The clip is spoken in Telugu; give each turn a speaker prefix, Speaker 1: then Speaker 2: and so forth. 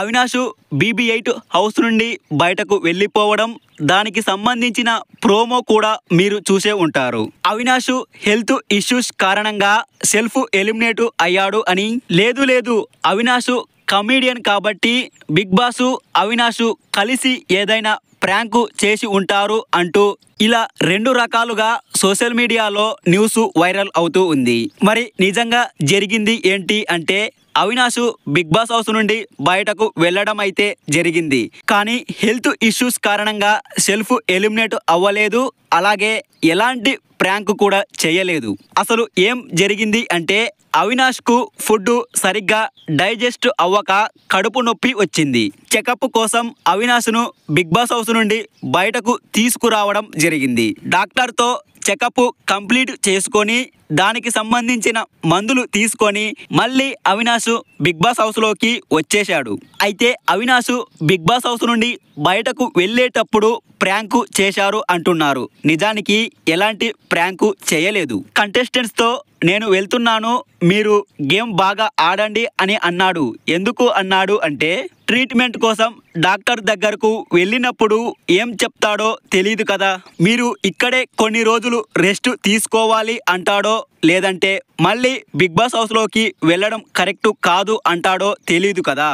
Speaker 1: అవినాష్ బీబీ ఎయిట్ హౌస్ నుండి బయటకు వెళ్ళిపోవడం దానికి సంబంధించిన ప్రోమో కూడా మీరు చూసే ఉంటారు అవినాష్ హెల్త్ ఇష్యూస్ కారణంగా సెల్ఫ్ ఎలిమినేట్ అయ్యాడు అని లేదు లేదు అవినాష్ కమీడియన్ కాబట్టి బిగ్ బాస్ అవినాష్ కలిసి ఏదైనా ప్రాంక్ చేసి ఉంటారు అంటూ ఇలా రెండు రకాలుగా సోషల్ మీడియాలో న్యూస్ వైరల్ అవుతూ ఉంది మరి నిజంగా జరిగింది ఏంటి అంటే అవినాష్ బిగ్ బాస్ హౌస్ నుండి బయటకు వెళ్ళడం అయితే జరిగింది కానీ హెల్త్ ఇష్యూస్ కారణంగా సెల్ఫ్ ఎలిమినేట్ అవ్వలేదు అలాగే ఎలాంటి ప్రాంక్ కూడా చేయలేదు అసలు ఏం జరిగింది అంటే అవినాష్కు ఫుడ్ సరిగ్గా డైజెస్ట్ అవ్వక కడుపు నొప్పి వచ్చింది చెకప్ కోసం అవినాష్ను బిగ్ బాస్ హౌస్ నుండి బయటకు తీసుకురావడం జరిగింది డాక్టర్తో చెకప్ కంప్లీట్ చేసుకొని దానికి సంబంధించిన మందులు తీసుకొని మళ్ళీ అవినాష్ బిగ్ బాస్ హౌస్లోకి వచ్చేశాడు అయితే అవినాష్ బిగ్ బాస్ హౌస్ నుండి బయటకు వెళ్ళేటప్పుడు ప్రాంకు చేశారు అంటున్నారు నిజానికి ఎలాంటి ప్రాంకు చేయలేదు కంటెస్టెంట్స్తో నేను వెళ్తున్నాను మీరు గేమ్ బాగా ఆడండి అని అన్నాడు ఎందుకు అన్నాడు అంటే ట్రీట్మెంట్ కోసం డాక్టర్ దగ్గరకు వెళ్ళినప్పుడు ఏం చెప్తాడో తెలియదు కదా మీరు ఇక్కడే కొన్ని రోజులు రెస్ట్ తీసుకోవాలి అంటాడో లేదంటే మళ్ళీ బిగ్ బాస్ హౌస్లోకి వెళ్ళడం కరెక్టు కాదు అంటాడో తెలియదు కదా